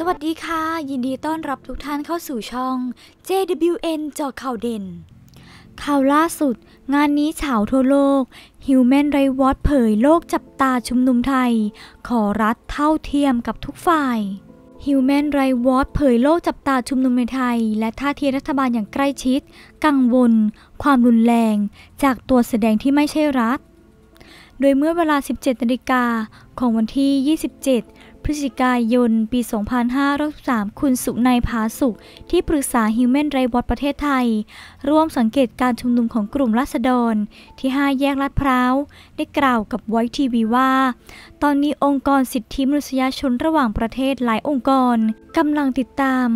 สวัสดีค่ะ ยินดีต้อนรับทุกท่านเข้าสู่ช่อง JWN จอข่าวเด่น ข่าวล่าสุด งานนี้เฉาทั่วโลก Human Rights Watch เผยโลกจับตาชุมนุมไทย ขอรัฐเท่าเทียมกับทุกฝ่าย Human Rights Watch เผยโลกจับตาชุมนุมในไทย และท่าทีรัฐบาลอย่างใกล้ชิด กังวล ความรุนแรง จากตัวแสดงที่ไม่ใช่รัฐ โดยเมื่อเวลา 17นาฬิกาของวันที่ 27พฤศจิกายน ปี 2563คุณสุนายพาสุข ที่ปรึกษา Human Rights Watch ประเทศไทย ร่วมสังเกตการชุมนุมของกลุ่มราษฎรที่ 5 แยกลาดพร้าว ได้กล่าวกับไวทีวีว่า ตอนนี้องค์กรสิทธิมนุษยชนระหว่างประเทศหลายองค์กรกำลังติดตาม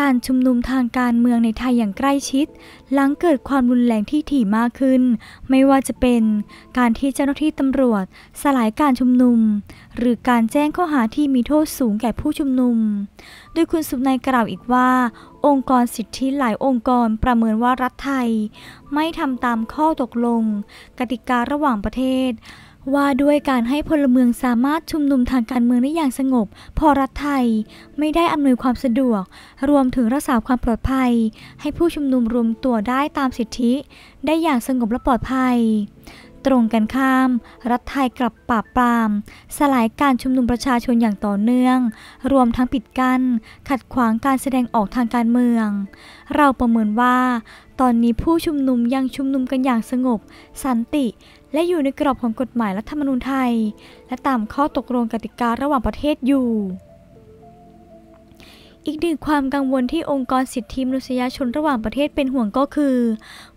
การชุมนุมทางการเมืองในไทยอย่างใกล้ชิด หลังเกิดความรุนแรงที่ถี่มากขึ้น ไม่ว่าจะเป็นการที่เจ้าหน้าที่ตำรวจสลายการชุมนุม หรือการแจ้งข้อหาที่มีโทษสูงแก่ผู้ชุมนุมโดยคุณสุนัยกล่าวอีกว่าองค์กรสิทธิหลายองค์กรประเมินว่ารัฐไทย ไม่ทำตามข้อตกลง กติการะหว่างประเทศว่าด้วยการให้พลเมืองสามารถชุมนุมทางการเมืองได้อย่างสงบ พอรัฐไทยไม่ได้อำนวยความสะดวก รวมถึงรักษาความปลอดภัย ให้ผู้ชุมนุมรวมตัวได้ตามสิทธิ ได้อย่างสงบและปลอดภัย ตรงกันข้าม รัฐไทยกลับปราบปราม สลายการชุมนุมประชาชนอย่างต่อเนื่อง รวมทั้งปิดกัน้นขัดขวางการแสดงออกทางการเมือง เราประเมินว่า ตอนนี้ผู้ชุมนุมยังชุมนุมกันอย่างสงบ สันติและอยู่ในกรอบของกฎหมายรัฐธรรมนูญไทย และตามข้อตกลงกติการะหว่างประเทศอยู่อีกหนึ่งความกังวลที่องค์กรสิทธิมนุษยชนระหว่างประเทศเป็นห่วงก็คือ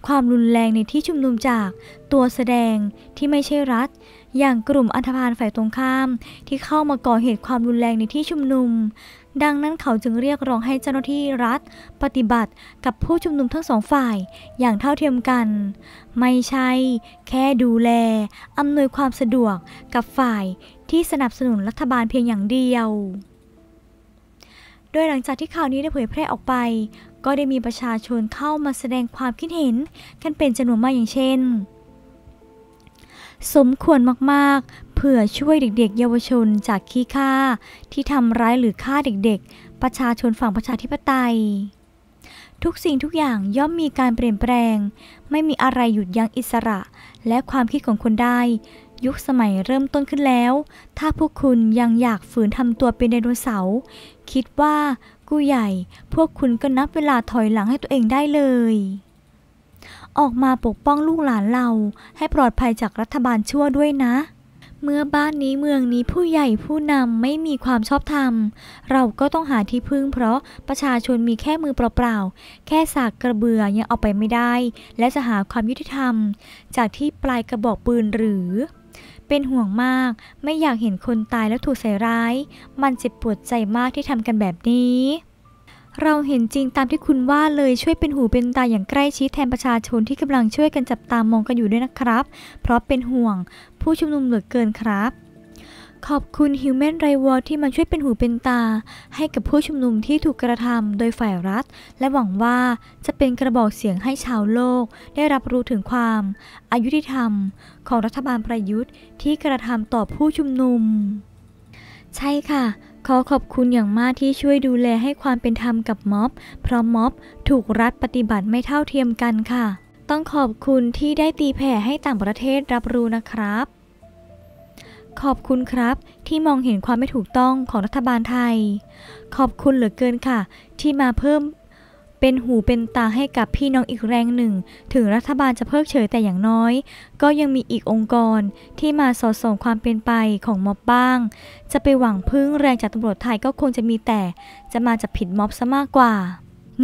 ความรุนแรงในที่ชุมนุมจากตัวแสดงที่ไม่ใช่รัฐ อย่างกลุ่มอันธพาลฝ่ายตรงข้าม ที่เข้ามาก่อเหตุความรุนแรงในที่ชุมนุม ดังนั้นเขาจึงเรียกร้องให้เจ้าหน้าที่รัฐ ปฏิบัติกับผู้ชุมนุมทั้งสองฝ่ายอย่างเท่าเทียมกัน ไม่ใช่แค่ดูแลอำนวยความสะดวกกับฝ่ายที่สนับสนุนรัฐบาลเพียงอย่างเดียวดยหลังจากที่ข่าวนี้ได้เผยแพร่ออกไป ก็ได้มีประชาชนเข้ามาแสดงความคิดเห็นกันเป็นจำนวนมากอย่างเช่น สมควรมากๆ เพื่อช่วยเด็กๆ เยาวชนจากขี้ฆ่าที่ทำร้ายหรือฆ่าเด็กๆ ประชาชนฝั่งประชาธิปไตย ทุกสิ่งทุกอย่างย่อมมีการเปลี่ยนแปลง ไม่มีอะไรหยุดยั้งอิสระ และความคิดของคนได้ยุคสมัยเริ่มต้นขึ้นแล้ว ถ้าพวกคุณยังอยากฝืนทำตัวเป็นไดโนเสาร์ คิดว่ากูใหญ่ พวกคุณก็นับเวลาถอยหลังให้ตัวเองได้เลย ออกมาปกป้องลูกหลานเรา ให้ปลอดภัยจากรัฐบาลชั่วด้วยนะ เมื่อบ้านนี้เมืองนี้ผู้ใหญ่ผู้นำไม่มีความชอบธรรม เราก็ต้องหาที่พึ่งเพราะประชาชนมีแค่มือเปล่าๆแค่สากกระเบือยังเอาไปไม่ได้ และจะหาความยุติธรรม จากที่ปลายกระบอกปืนหรือเป็นห่วงมาก ไม่อยากเห็นคนตายแล้วถูกใส่ร้าย มันเจ็บปวดใจมากที่ทำกันแบบนี้ เราเห็นจริงตามที่คุณว่าเลยช่วยเป็นหูเป็นตาอย่างใกล้ชิดแทนประชาชนที่กำลังช่วยกันจับตามองกันอยู่ด้วยนะครับ เพราะเป็นห่วง ผู้ชุมนุมเหลือเกินครับขอบคุณ Human Rights Watch ที่มาช่วยเป็นหูเป็นตา ให้กับผู้ชุมนุมที่ถูกกระทำโดยฝ่ายรัฐ และหวังว่าจะเป็นกระบอกเสียงให้ชาวโลก ได้รับรู้ถึงความอายุธรรม ของรัฐบาลประยุทธ์ที่กระทำต่อผู้ชุมนุม ใช่ค่ะ ขอขอบคุณอย่างมากที่ช่วยดูแลให้ความเป็นธรรมกับม็อบ เพราะม็อบถูกรัฐปฏิบัติไม่เท่าเทียมกันค่ะ ต้องขอบคุณที่ได้ตีแผ่ให้ต่างประเทศรับรู้นะครับขอบคุณครับที่มองเห็นความไม่ถูกต้องของรัฐบาลไทย ขอบคุณเหลือเกินค่ะ ที่มาเพิ่ม เป็นหูเป็นตาให้กับพี่น้องอีกแรงหนึ่ง ถึงรัฐบาลจะเพิกเฉยแต่อย่างน้อย ก็ยังมีอีกองค์กรที่มาสอดส่องความเป็นไปของม็อบบ้าง จะไปหวังพึ่งแรงจากตำรวจไทยก็คงจะมีแต่ จะมาจากผิดม็อบซะมากกว่า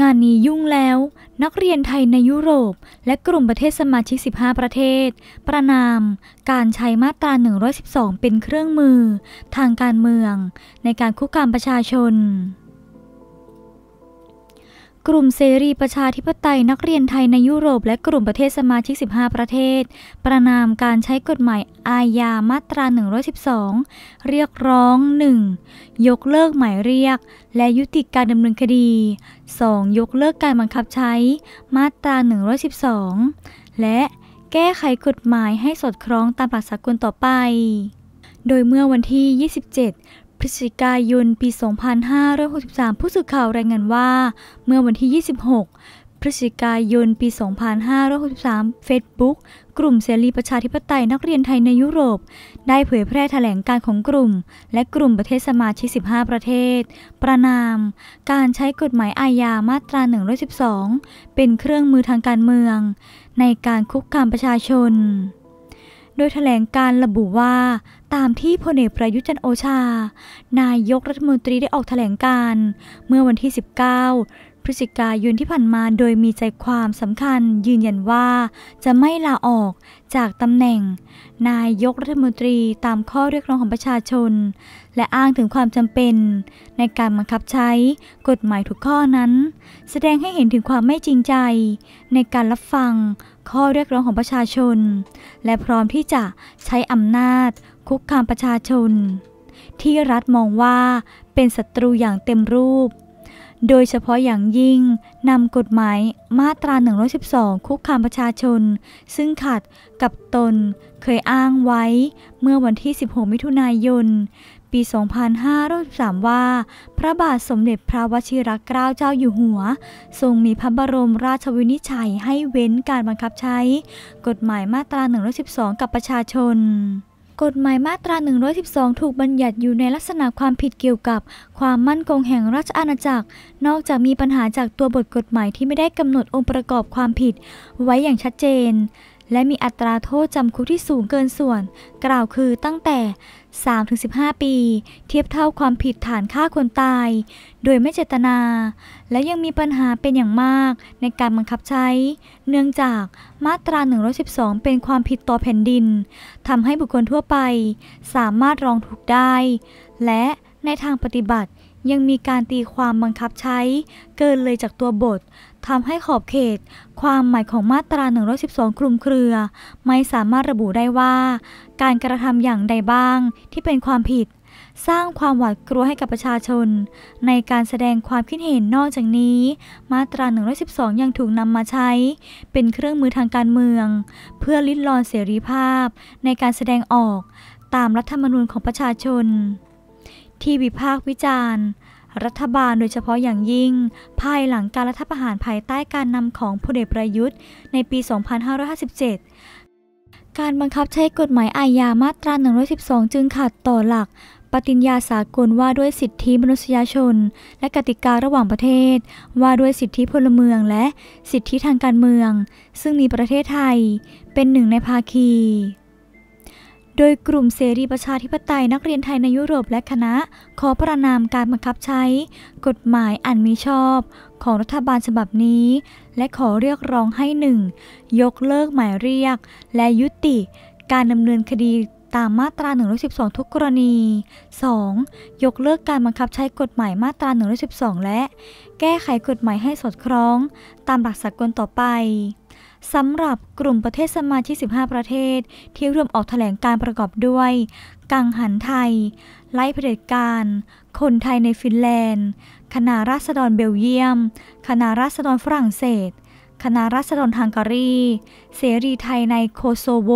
งานนี้ยุ่งแล้ว นักเรียนไทยในยุโรป และกลุ่มประเทศสมาชิก 15 ประเทศ ประนาม การใช้มาตรา112 เป็นเครื่องมือ ทางการเมืองในการคุกคามประชาชนกลุ่มเสรีประชาธิปไตยนักเรียนไทยในยุโรปและกลุ่มประเทศสมาชิก 15 ประเทศ ประนามการใช้กฎหมายอาญามาตรา 112 เรียกร้อง 1. ยกเลิกหมายเรียกและยุติการดำเนินคดี 2. ยกเลิกการบังคับใช้มาตรา 112 และแก้ไขกฎหมายให้สอดคล้องตามหลักสากลต่อไป โดยเมื่อวันที่ 27พฤศจิกายน ปี 2563 ผู้สื่อข่าวรายงานว่า เมื่อวันที่ 26 พฤศจิกายน ปี 2563 Facebook กลุ่มเสรีประชาธิปไตยนักเรียนไทยในยุโรป ได้เผยแพร่แถลงการของกลุ่ม และกลุ่มประเทศสมาชิก 15 ประเทศ ประนาม การใช้กฎหมายอาญามาตรา 112 เป็นเครื่องมือทางการเมือง ในการคุกคามประชาชน โดยแถลงการระบุว่าตามที่พลเอกประยุทธ์จันโอชา นายกรัฐมนตรีได้ออกแถลงการเมื่อวันที่ 19 พฤศจิกายนที่ผ่านมาโดยมีใจความสำคัญยืนยันว่าจะไม่ลาออกจากตำแหน่ง นายกรัฐมนตรีตามข้อเรียกร้องของประชาชน และอ้างถึงความจำเป็น ในการบังคับใช้กฎหมายทุกข้อนั้น แสดงให้เห็นถึงความไม่จริงใจ ในการรับฟังข้อเรียกร้องของประชาชน และพร้อมที่จะใช้อำนาจคุกคามประชาชน ที่รัฐมองว่าเป็นศัตรูอย่างเต็มรูป โดยเฉพาะอย่างยิ่งนำกฎหมายมาตรา 112 คุกคามประชาชน ซึ่งขัดกับตนเคยอ้างไว้เมื่อวันที่ 16 มิถุนายน ปี 2 5 0 3ว่า พระบาทสมเด็จพระวชิรเกล้าเจ้าอยู่หัว ทรงมีพระบรม ราชวินิจฉัยให้เว้นการบังคับใช้กฎหมายมาตรา 112กับประชาชนกฎหมายมาตรา 112 ถูกบัญญัติอยู่ในลักษณะความผิดเกี่ยวกับความมั่นคงแห่งราชอาณาจักร นอกจากมีปัญหาจากตัวบทกฎหมายที่ไม่ได้กำหนดองค์ประกอบความผิดไว้อย่างชัดเจนและมีอัตราโทษจำคุกที่สูงเกินส่วน กล่าวคือตั้งแต่ 3-15 ปี เทียบเท่าความผิดฐานฆ่าคนตายโดยไม่เจตนา และยังมีปัญหาเป็นอย่างมากในการบังคับใช้ เนื่องจากมาตรา 112 เป็นความผิดต่อแผ่นดินทำให้บุคคลทั่วไปสามารถร้องถูกได้ และในทางปฏิบัติยังมีการตีความบังคับใช้เกินเลยจากตัวบททำให้ขอบเขต ความหมายของมาตรา 112คลุมเครือ ไม่สามารถระบุได้ว่า การกระทำอย่างใดบ้างที่เป็นความผิด สร้างความหวาดกลัวให้กับประชาชน ในการแสดงความคิดเห็นนอกจากนี้ มาตรา 112 ยังถูกนำมาใช้ เป็นเครื่องมือทางการเมือง เพื่อลิดรอนเสรีภาพ ในการแสดงออกตามรัฐธรรมนูญของประชาชน ที่วิพากษ์วิจารณ์รัฐบาลโดยเฉพาะอย่างยิ่ง ภายหลังการรัฐประหารภายใต้การนำของพลเอกประยุทธ์ ในปี 2557 การบังคับใช้กฎหมายอาญามาตรา 112 จึงขัดต่อหลัก ปฏิญญาสากล ว่าด้วยสิทธิมนุษยชน และกติการะหว่างประเทศ ว่าด้วยสิทธิพลเมืองและสิทธิทางการเมือง ซึ่งมีประเทศไทย เป็นหนึ่งในภาคีโดยกลุ่มเสรีประชาธิปไตยนักเรียนไทยในยุโรปและคณะ ขอประนามการบังคับใช้ กฎหมายอันมีชอบของรัฐบาลฉบับนี้ และขอเรียกร้องให้หนึ่งยกเลิกหมายเรียก และยุติการดำเนินคดีตามมาตรา 112 ทุกกรณี 2. ยกเลิกการบังคับใช้กฎหมายมาตรา 112 และ แก้ไขกฎหมายให้สอดคล้อง ตามหลักสากลต่อไปสำหรับกลุ่มประเทศสมาชิก 15 ประเทศที่ร่วมออกแถลงการประกอบด้วย กังหันไทย ไล่เผด็จการ คนไทยในฟินแลนด์คณะราษฎรเบลเยียมคณะราษฎรฝรั่งเศสคณะราษฎรฮังการี เสรีไทยในโคโซโว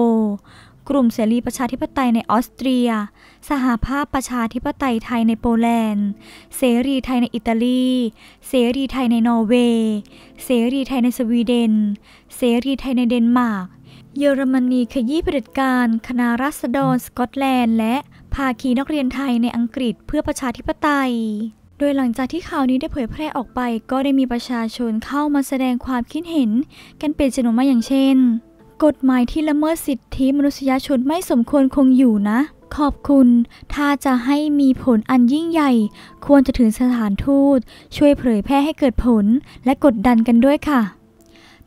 กลุ่มเสรีประชาธิปไตยในออสเตรียสหภาพประชาธิปไตยไทยในโปแลนด์เสรีไทยในอิตาลี เสรีไทยในนอร์เวย์เสรีไทยในสวีเดน เสรีไทยในเดนมาร์ก เยอรมนีขยี้เผด็จการ คณะรัษฎรสกอตแลนด์ และภาคีนักเรียนไทยในอังกฤษเพื่อประชาธิปไตย โดยหลังจากที่ข่าวนี้ได้เผยแพร่ออกไปก็ได้มีประชาชนเข้ามาแสดงความคิดเห็นกันเป็นจำนวนมากอย่างเช่น กฎหมายที่ละเมิดสิทธิมนุษยชนไม่สมควรคงอยู่นะขอบคุณ ถ้าจะให้มีผลอันยิ่งใหญ่ ควรจะถึงสถานทูต ช่วยเผยแพร่ให้เกิดผล และกดดันกันด้วยค่ะ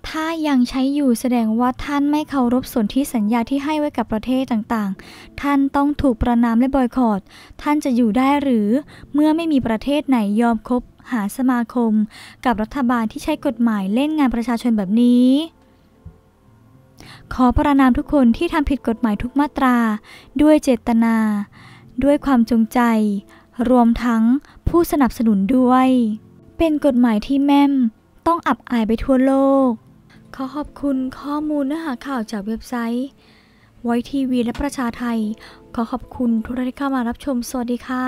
ถ้ายังใช้อยู่แสดงว่าท่านไม่เคารพสนธิสัญญาที่ให้ไว้กับประเทศต่างๆ ท่านต้องถูกประนามและบอยคอรดท่านจะอยู่ได้หรือ เมื่อไม่มีประเทศไหนยอมคบหาสมาคม กับรัฐบาลที่ใช้กฎหมายเล่นงานประชาชนแบบนี้ขอประนามทุกคนที่ทำผิดกฎหมายทุกมาตราด้วยเจตนา ด้วยความจงใจ รวมทั้งผู้สนับสนุนด้วย เป็นกฎหมายที่แม่มต้องอับอายไปทั่วโลก ขอขอบคุณข้อมูลเนื้อหาข่าวจากเว็บไซต์ ไวทีวีและประชาไทย ขอขอบคุณทุกท่านที่เข้ามารับชม สวัสดีค่ะ